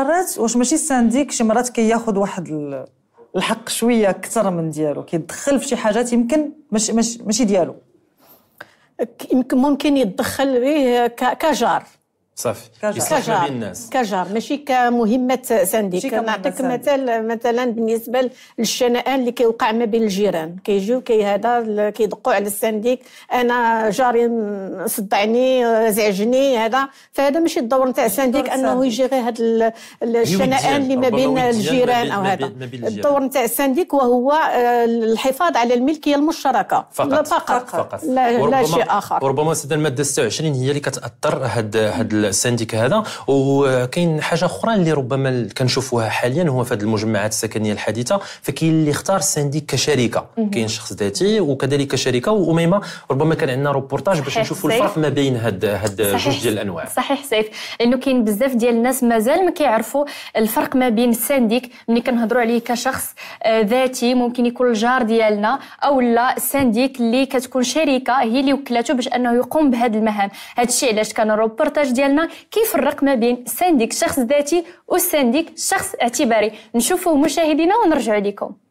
مرات واش ماشي السانديك شي مرات كياخذ واحد الحق شويه اكثر من ديالو كيدخل في شي حاجات يمكن ماشي ماشي ديالو يمكن ممكن يتدخل به إيه، كجار صافي كجار الناس كجار ماشي كمهمه سنديك نعطيك مثال مثلا بالنسبه للشنآن اللي كيوقع ما بين الجيران كيجيو كي هذا كيدقوا على السنديك انا جاري صدعني زعجني هذا فهذا ماشي الدور نتاع السنديك انه يجيري هذا الشنآن اللي ما بين الجيران او هذا الدور نتاع السنديك وهو آه، الحفاظ على الملكيه المشتركه فقط لا فقط, فقط. لا, لا شيء اخر وربما سيدنا الماده 26 هي اللي كتاثر هاد هاد السانديكا هذا وكاين حاجه اخرى اللي ربما كنشوفوها حاليا هو في هذه المجمعات السكنيه الحديثه فكاين اللي اختار السانديك كشركه كاين شخص ذاتي وكذلك شركه واميمه ربما كان عندنا روبورتاج باش نشوفوا الفرق ما بين هاد هاد جوج ديال الانواع صحيح سيف لانه كاين بزاف ديال الناس مازال ما كيعرفوا الفرق ما بين السانديك ملي كنهضروا عليه كشخص آه، ذاتي ممكن يكون الجار ديالنا او لا السانديك اللي كتكون شركه هي اللي وكلاته باش انه يقوم بهذه المهام هذا الشيء علاش كان الروبورتاج ديالنا ديالنا كيفرق ما بين السنديك شخص ذاتي والسنديك شخص اعتباري نشوفوا مشاهدينا ونرجع لكم